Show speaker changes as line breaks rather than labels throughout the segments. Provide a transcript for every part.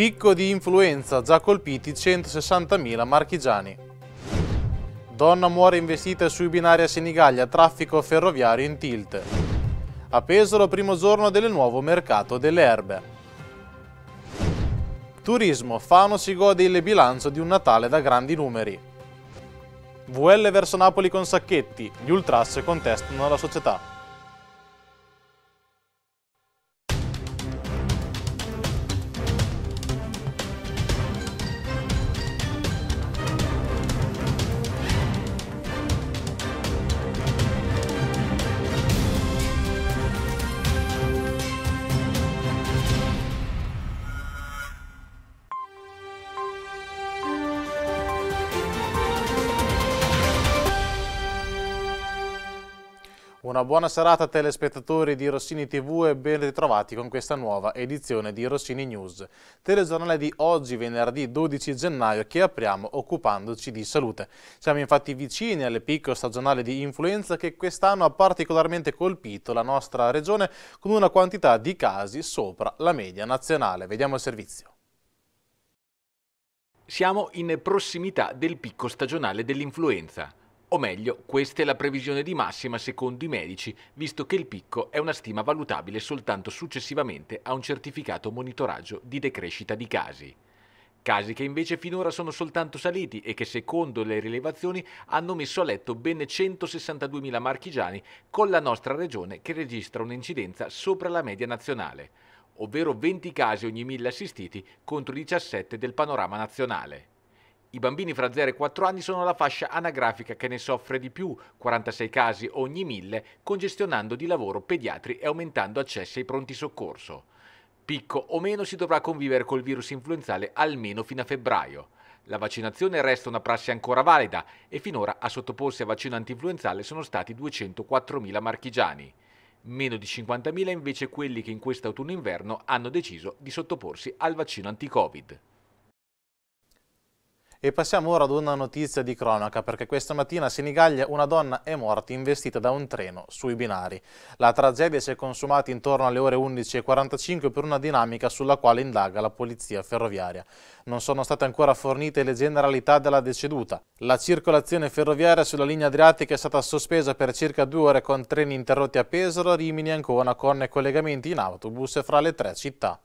Picco di influenza, già colpiti 160.000 marchigiani. Donna muore investita sui binari a Senigallia, traffico ferroviario in tilt. A Pesaro, primo giorno del nuovo mercato delle erbe. Turismo, Fano si gode il bilancio di un Natale da grandi numeri. VL verso Napoli con Sacchetti, gli ultras contestano la società. Una buona serata telespettatori di Rossini TV e ben ritrovati con questa nuova edizione di Rossini News. Telegiornale di oggi, venerdì 12 gennaio, che apriamo occupandoci di salute. Siamo infatti vicini alle picco stagionale di influenza che quest'anno ha particolarmente colpito la nostra regione con una quantità di casi sopra la media nazionale. Vediamo il servizio.
Siamo in prossimità del picco stagionale dell'influenza. O meglio, questa è la previsione di massima secondo i medici, visto che il picco è una stima valutabile soltanto successivamente a un certificato monitoraggio di decrescita di casi. Casi che invece finora sono soltanto saliti e che secondo le rilevazioni hanno messo a letto ben 162.000 marchigiani con la nostra regione che registra un'incidenza sopra la media nazionale, ovvero 20 casi ogni 1.000 assistiti contro 17 del panorama nazionale. I bambini fra 0 e 4 anni sono la fascia anagrafica che ne soffre di più, 46 casi ogni mille, congestionando di lavoro pediatri e aumentando accessi ai pronti soccorso. Picco o meno si dovrà convivere col virus influenzale almeno fino a febbraio. La vaccinazione resta una prassi ancora valida e finora a sottoporsi a vaccino antinfluenzale sono stati 204.000 marchigiani. Meno di 50.000 invece quelli che in quest'autunno-inverno hanno deciso di sottoporsi al vaccino anti-Covid.
E passiamo ora ad una notizia di cronaca, perché questa mattina a Senigallia una donna è morta investita da un treno sui binari. La tragedia si è consumata intorno alle ore 11.45 per una dinamica sulla quale indaga la polizia ferroviaria. Non sono state ancora fornite le generalità della deceduta. La circolazione ferroviaria sulla linea adriatica è stata sospesa per circa due ore con treni interrotti a Pesaro, Rimini, e Ancona, con collegamenti in autobus fra le tre città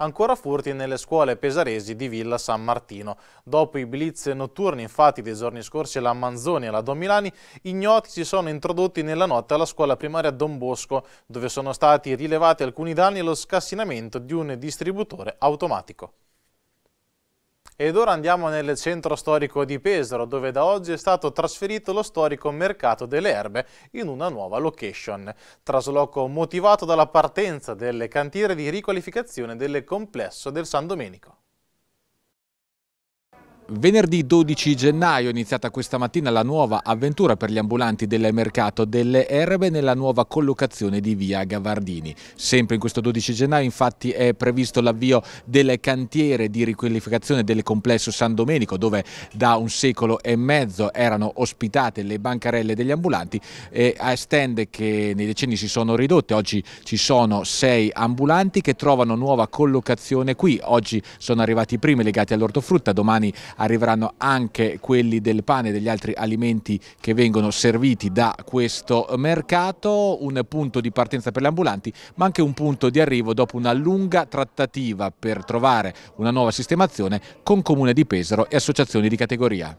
ancora furti nelle scuole pesaresi di Villa San Martino. Dopo i blitz notturni, infatti, dei giorni scorsi alla Manzoni e alla Don Milani, ignoti si sono introdotti nella notte alla scuola primaria Don Bosco, dove sono stati rilevati alcuni danni e lo scassinamento di un distributore automatico. Ed ora andiamo nel centro storico di Pesaro, dove da oggi è stato trasferito lo storico mercato delle erbe in una nuova location. Trasloco motivato dalla partenza delle cantiere di riqualificazione del complesso del San Domenico.
Venerdì 12 gennaio è iniziata questa mattina la nuova avventura per gli ambulanti del mercato delle erbe nella nuova collocazione di via Gavardini. Sempre in questo 12 gennaio infatti è previsto l'avvio del cantiere di riqualificazione del complesso San Domenico dove da un secolo e mezzo erano ospitate le bancarelle degli ambulanti e a stand che nei decenni si sono ridotte. Oggi ci sono sei ambulanti che trovano nuova collocazione qui. Oggi sono arrivati i primi legati all'ortofrutta, domani arriveranno anche quelli del pane e degli altri alimenti che vengono serviti da questo mercato, un punto di partenza per gli ambulanti ma anche un punto di arrivo dopo una lunga trattativa per trovare una nuova sistemazione con Comune di Pesaro e associazioni di categoria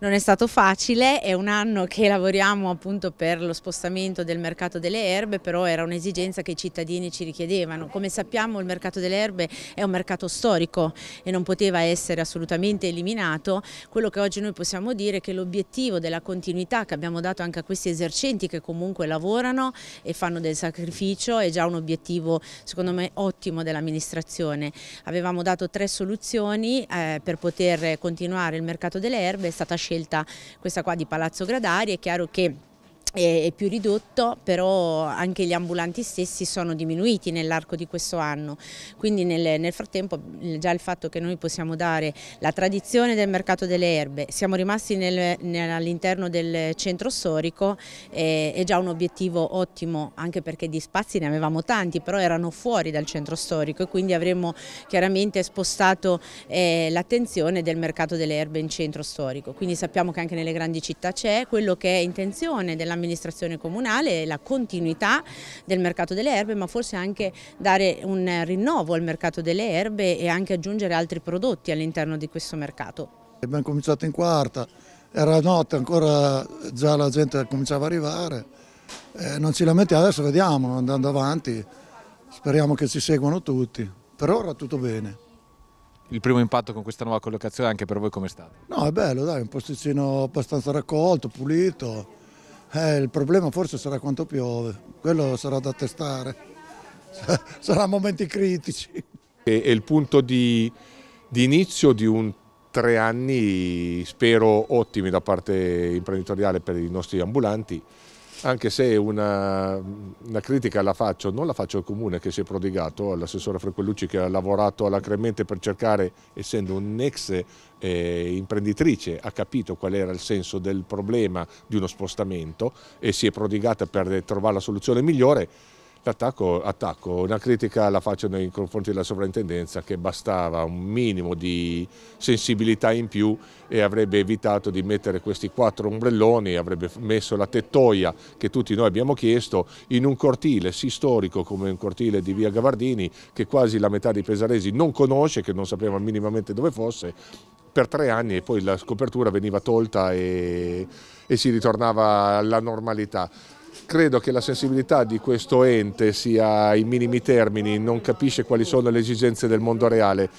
non è stato facile, è un anno che lavoriamo appunto per lo spostamento del mercato delle erbe, però era un'esigenza che i cittadini ci richiedevano. Come sappiamo il mercato delle erbe è un mercato storico e non poteva essere assolutamente eliminato. Quello che oggi noi possiamo dire è che l'obiettivo della continuità che abbiamo dato anche a questi esercenti che comunque lavorano e fanno del sacrificio è già un obiettivo secondo me ottimo dell'amministrazione. Avevamo dato tre soluzioni eh, per poter continuare il mercato delle erbe, è stata scelta scelta questa qua di Palazzo Gradari, è chiaro che è più ridotto, però anche gli ambulanti stessi sono diminuiti nell'arco di questo anno, quindi nel, nel, frattempo già il fatto che noi possiamo dare la tradizione del mercato delle erbe, siamo rimasti all'interno del centro storico, eh, è già un obiettivo ottimo anche perché di spazi ne avevamo tanti, però erano fuori dal centro storico e quindi avremmo chiaramente spostato eh, l'attenzione del mercato delle erbe in centro storico, quindi sappiamo che anche nelle grandi città c'è quello che è intenzione della dell'amministrazione comunale, la continuità del mercato delle erbe, ma forse anche dare un rinnovo al mercato delle erbe e anche aggiungere altri prodotti all'interno di questo mercato.
Abbiamo cominciato in quarta, era notte, ancora già la gente cominciava ad arrivare, eh, non ci lamentiamo, adesso vediamo, andando avanti, speriamo che ci seguano tutti, per ora tutto bene.
Il primo impatto con questa nuova collocazione anche per voi come è stato?
No, è bello, dai, un posticino abbastanza raccolto, pulito, eh, il problema forse sarà quanto piove, quello sarà da testare, saranno momenti critici. È, è il punto di, di inizio di un tre anni, spero, ottimi da parte imprenditoriale per i nostri ambulanti anche se una, una, critica la faccio, non la faccio al Comune che si è prodigato, all'assessore Frequellucci che ha lavorato alacremente per cercare, essendo un'ex eh, imprenditrice, ha capito qual era il senso del problema di uno spostamento e si è prodigata per trovare la soluzione migliore, L'attacco, una critica la faccio nei confronti della sovrintendenza che bastava un minimo di sensibilità in più e avrebbe evitato di mettere questi quattro ombrelloni, avrebbe messo la tettoia che tutti noi abbiamo chiesto in un cortile sì storico come un cortile di via Gavardini che quasi la metà dei pesaresi non conosce, che non sapeva minimamente dove fosse, per tre anni e poi la scopertura veniva tolta e, e si ritornava alla normalità credo che la sensibilità di questo ente sia ai minimi termini, non capisce quali sono le esigenze del mondo reale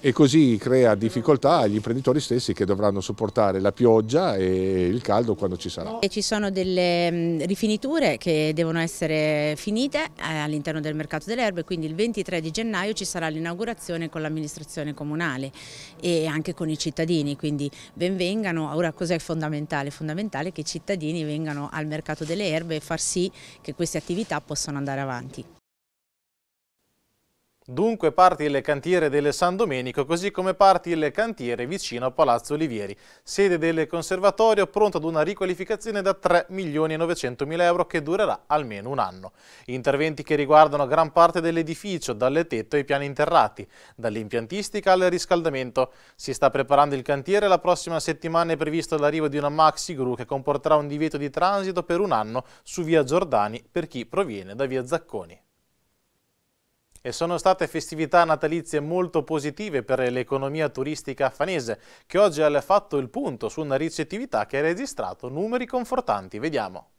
e così crea difficoltà agli imprenditori stessi che dovranno sopportare la pioggia e il caldo quando ci sarà. E
ci sono delle mm, rifiniture che devono essere finite eh, all'interno del mercato delle erbe, quindi il 23 di gennaio ci sarà l'inaugurazione con l'amministrazione comunale e anche con i cittadini, quindi benvengano. Ora cos'è fondamentale? Fondamentale che i cittadini vengano al mercato delle erbe e far sì che queste attività possano andare avanti.
Dunque parti il cantiere del San Domenico, così come parti il cantiere vicino a Palazzo Olivieri, sede del conservatorio pronto ad una riqualificazione da 3 milioni e 900 mila euro che durerà almeno un anno. Interventi che riguardano gran parte dell'edificio, dalle tetto ai piani interrati, dall'impiantistica al riscaldamento. Si sta preparando il cantiere, la prossima settimana è previsto l'arrivo di una maxi gru che comporterà un divieto di transito per un anno su via Giordani per chi proviene da via Zacconi. E sono state festività natalizie molto positive per l'economia turistica affanese, che oggi ha fatto il punto su una ricettività che ha registrato numeri confortanti. Vediamo.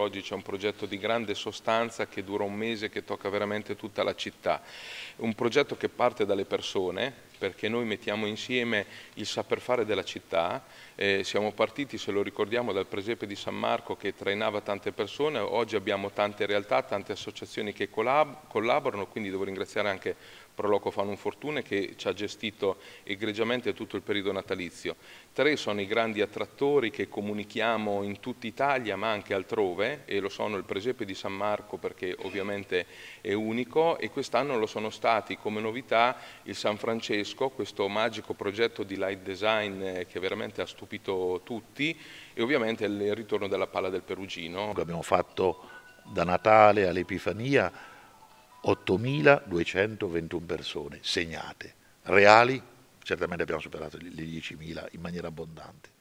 Oggi c'è un progetto di grande sostanza che dura un mese, e che tocca veramente tutta la città. Un progetto che parte dalle persone, perché noi mettiamo insieme il saper fare della città. Eh, siamo partiti, se lo ricordiamo, dal presepe di San Marco che trainava tante persone. Oggi abbiamo tante realtà, tante associazioni che collab collaborano, quindi devo ringraziare anche Proloco Fanum Fortune che ci ha gestito egregiamente tutto il periodo natalizio. Tre sono i grandi attrattori che comunichiamo in tutta Italia ma anche altrove e lo sono il presepe di San Marco perché ovviamente è unico e quest'anno lo sono stati come novità il San Francesco, questo magico progetto di light design eh, che veramente ha stupito tutti e ovviamente il ritorno della palla del Perugino. Abbiamo
fatto da Natale all'Epifania 8.221 persone segnate, reali, certamente abbiamo superato le 10.000 in maniera abbondante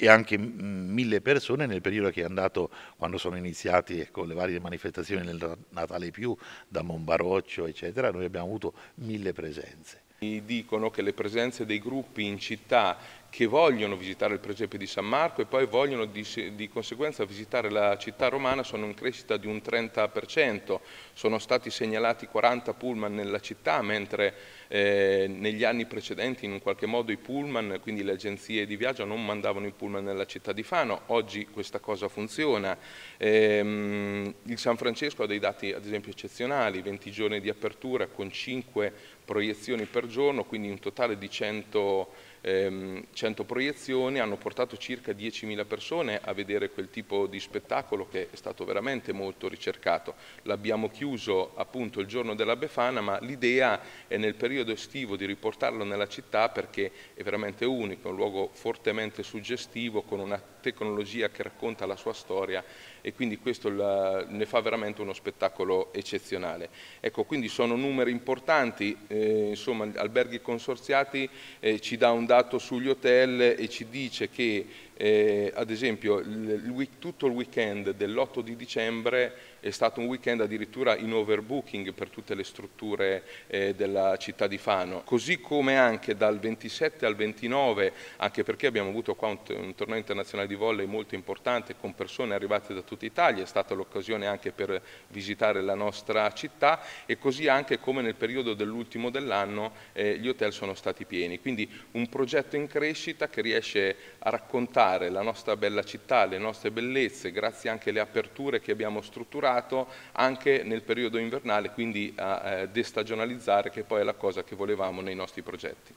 e anche mm, mille persone nel periodo che è andato quando sono iniziate con le varie manifestazioni nel Natale più da Monbaroccio eccetera noi abbiamo avuto mille presenze
dicono che le presenze dei gruppi in città che vogliono visitare il presepe di San Marco e poi vogliono di, di, conseguenza visitare la città romana sono in crescita di un 30%, sono stati segnalati 40 pullman nella città, mentre eh, negli anni precedenti in un qualche modo i pullman, quindi le agenzie di viaggio, non mandavano i pullman nella città di Fano, oggi questa cosa funziona. Ehm, il San Francesco ha dei dati ad esempio eccezionali, 20 giorni di apertura con 5 proiezioni per giorno, quindi un totale di 100 100 ehm, proiezioni, hanno portato circa 10.000 persone a vedere quel tipo di spettacolo che è stato veramente molto ricercato. L'abbiamo chiuso appunto il giorno della Befana, ma l'idea è nel periodo estivo di riportarlo nella città perché è veramente unico, è un luogo fortemente suggestivo con una tecnologia che racconta la sua storia e quindi questo la, ne fa veramente uno spettacolo eccezionale. Ecco, quindi sono numeri importanti, eh, insomma alberghi consorziati eh, ci dà un dato sugli hotel e ci dice che eh, ad esempio il, il, tutto il weekend dell'8 di dicembre è stato un weekend addirittura in overbooking per tutte le strutture eh, della città di Fano, così come anche dal 27 al 29, anche perché abbiamo avuto qua un, un torneo internazionale di volley molto importante con persone arrivate da tutta Italia, è stata l'occasione anche per visitare la nostra città e così anche come nel periodo dell'ultimo dell'anno eh, gli hotel sono stati pieni, quindi un progetto in crescita che riesce a raccontare la nostra bella città, le nostre bellezze, grazie anche alle aperture che abbiamo strutturato fatturato anche nel periodo invernale, quindi a eh, destagionalizzare che poi è la cosa che volevamo nei nostri
progetti.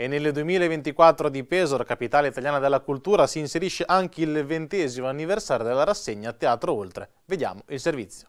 E nel 2024 di Pesaro, capitale italiana della cultura, si inserisce anche il ventesimo anniversario della rassegna Teatro Oltre. Vediamo il servizio.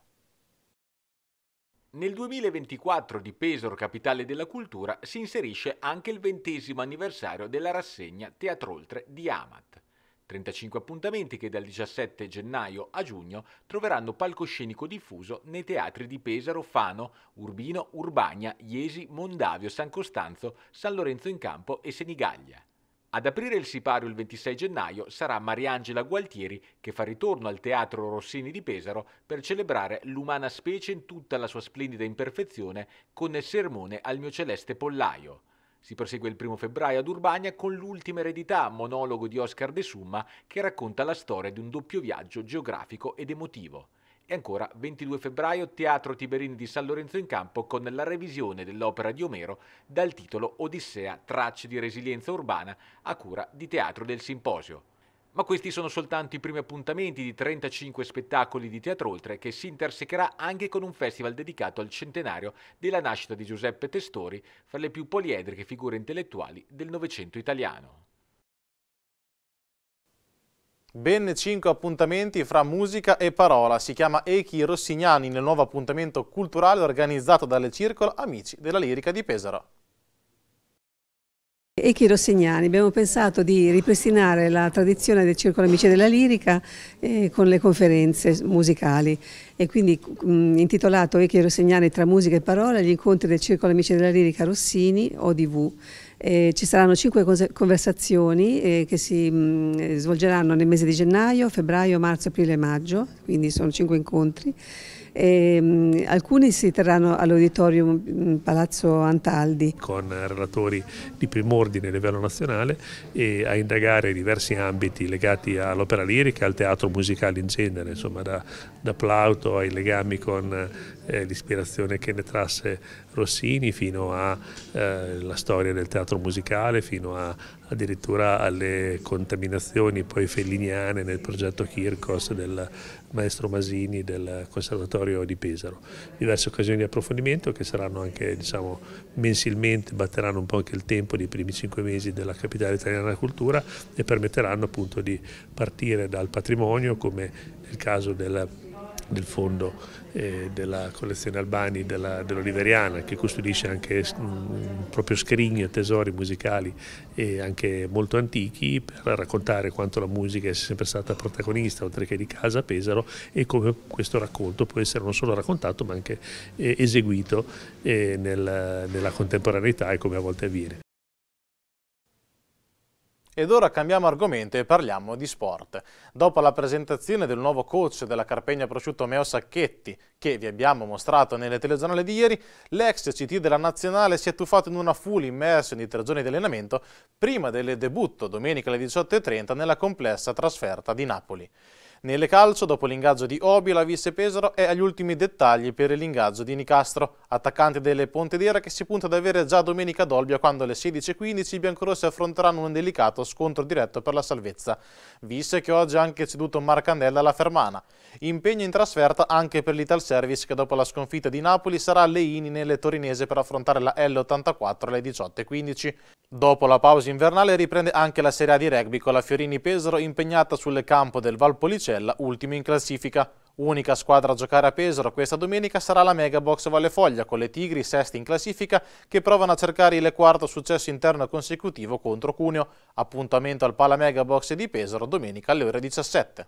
Nel 2024 di Pesaro, capitale della cultura, si inserisce anche il ventesimo anniversario della rassegna Teatro Oltre di Amat. 35 appuntamenti che dal 17 gennaio a giugno troveranno palcoscenico diffuso nei teatri di Pesaro, Fano, Urbino, Urbagna, Iesi, Mondavio, San Costanzo, San Lorenzo in Campo e Senigallia. Ad aprire il sipario il 26 gennaio sarà Mariangela Gualtieri che fa ritorno al Teatro Rossini di Pesaro per celebrare l'umana specie in tutta la sua splendida imperfezione con il sermone al mio celeste pollaio. Si prosegue il primo febbraio ad Urbania con l'ultima eredità, monologo di Oscar De Summa, che racconta la storia di un doppio viaggio geografico ed emotivo. E ancora 22 febbraio Teatro Tiberini di San Lorenzo in Campo con la revisione dell'opera di Omero dal titolo Odissea, tracce di resilienza urbana a cura di Teatro del Simposio. Ma questi sono soltanto i primi appuntamenti di 35 spettacoli di teatro oltre che si intersecherà anche con un festival dedicato al centenario della nascita di Giuseppe Testori, fra le più poliedriche figure intellettuali del Novecento italiano.
Ben 5 appuntamenti fra musica e parola. Si chiama Echi Rossignani nel nuovo appuntamento culturale organizzato dalle Circolo Amici della Lirica di Pesaro
e Chiro Segnani. Abbiamo pensato di ripristinare la tradizione del Circolo Amici della Lirica eh, con le conferenze musicali e quindi mh, mm, intitolato Echiro Rossignani tra musica e parola gli incontri del Circolo Amici della Lirica Rossini ODV. Eh, ci saranno cinque conversazioni eh, che si mh, mm, svolgeranno nel mese di gennaio, febbraio, marzo, aprile e maggio, quindi sono cinque incontri e, ehm, alcuni si terranno all'auditorium mm, Palazzo Antaldi. Con relatori di prim'ordine a livello nazionale e a indagare diversi ambiti legati all'opera lirica, al teatro musicale in genere, insomma da, da Plauto ai legami con eh, l'ispirazione che ne trasse Rossini fino alla eh, storia del teatro musicale, fino a, addirittura alle contaminazioni poi felliniane nel progetto Kirkos del maestro Masini del Conservatorio di Pesaro. Diverse occasioni di approfondimento che saranno anche diciamo, mensilmente, batteranno un po' anche il tempo dei primi cinque mesi della capitale italiana della cultura e permetteranno appunto di partire dal patrimonio come nel caso del del fondo eh, della collezione Albani dell'Oliveriana dell che custodisce anche proprio scrigni e tesori musicali eh, anche molto antichi per raccontare quanto la musica sia sempre stata protagonista oltre che di casa a Pesaro e come questo racconto può essere non solo raccontato ma anche eh, eseguito eh, nel, nella contemporaneità e come a volte avviene.
Ed ora cambiamo argomento e parliamo di sport. Dopo la presentazione del nuovo coach della Carpegna Prosciutto Meo Sacchetti, che vi abbiamo mostrato nelle telegiornali di ieri, l'ex CT della Nazionale si è tuffato in una full immersion di tre giorni di allenamento prima del debutto domenica alle 18.30 nella complessa trasferta di Napoli. Nelle calcio, dopo l'ingaggio di Obi, la Visse Pesaro è agli ultimi dettagli per l'ingaggio di Nicastro, attaccante delle Pontedera che si punta ad avere già domenica Dolbia quando alle 16.15 i biancorossi affronteranno un delicato scontro diretto per la salvezza. Visse che oggi ha anche ceduto Marcandella alla Fermana. Impegno in trasferta anche per l'Ital Service che dopo la sconfitta di Napoli sarà alle Ini nelle Torinese per affrontare la L84 alle 18.15. Dopo la pausa invernale riprende anche la Serie A di rugby con la Fiorini Pesaro impegnata sul campo del Valpoliceo Verticella, ultimo in classifica. Unica squadra a giocare a Pesaro questa domenica sarà la Megabox Vallefoglia con le Tigri, sesti in classifica, che provano a cercare il quarto successo interno consecutivo contro Cuneo. Appuntamento al Pala Megabox di Pesaro domenica alle ore 17.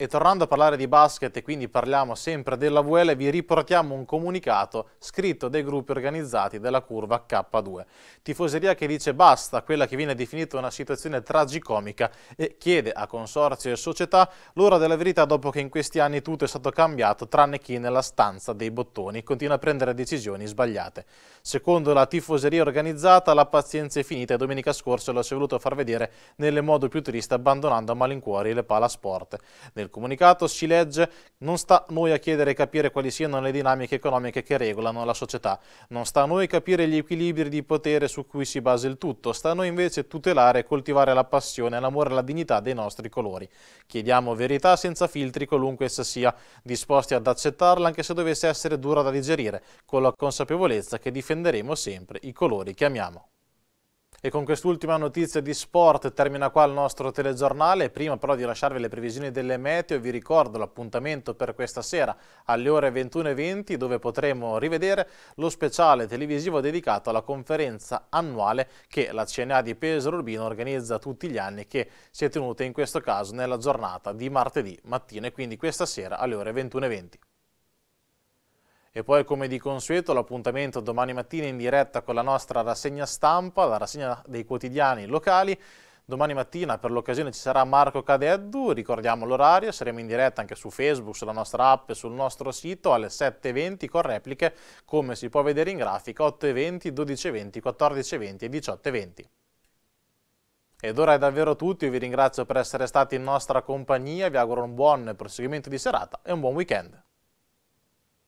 E tornando a parlare di basket e quindi parliamo sempre della VL, vi riportiamo un comunicato scritto dai gruppi organizzati della curva K2. Tifoseria che dice basta quella che viene definita una situazione tragicomica e chiede a consorzio e società l'ora della verità dopo che in questi anni tutto è stato cambiato tranne chi nella stanza dei bottoni continua a prendere decisioni sbagliate. Secondo la tifoseria organizzata la pazienza è finita e domenica scorsa lo si è voluto far vedere nelle modo più triste abbandonando a malincuori le palasport. Nel nel comunicato si legge non sta a noi a chiedere e capire quali siano le dinamiche economiche che regolano la società, non sta a noi capire gli equilibri di potere su cui si basa il tutto, sta a noi invece tutelare e coltivare la passione, l'amore e la dignità dei nostri colori. Chiediamo verità senza filtri qualunque essa sia, disposti ad accettarla anche se dovesse essere dura da digerire, con la consapevolezza che difenderemo sempre i colori che amiamo. E con quest'ultima notizia di sport termina qua il nostro telegiornale. Prima però di lasciarvi le previsioni delle meteo, vi ricordo l'appuntamento per questa sera alle ore 21.20 dove potremo rivedere lo speciale televisivo dedicato alla conferenza annuale che la CNA di Pesaro Urbino organizza tutti gli anni che si è tenuta in questo caso nella giornata di martedì mattina e quindi questa sera alle ore 21.20. E poi come di consueto l'appuntamento domani mattina in diretta con la nostra rassegna stampa, la rassegna dei quotidiani locali. Domani mattina per l'occasione ci sarà Marco Cadeddu, ricordiamo l'orario, saremo in diretta anche su Facebook, sulla nostra app e sul nostro sito alle 7.20 con repliche come si può vedere in grafica 8.20, 12.20, 14.20 e 18.20. Ed ora è davvero tutto, io vi ringrazio per essere stati in nostra compagnia, vi auguro un buon proseguimento di serata e un buon weekend.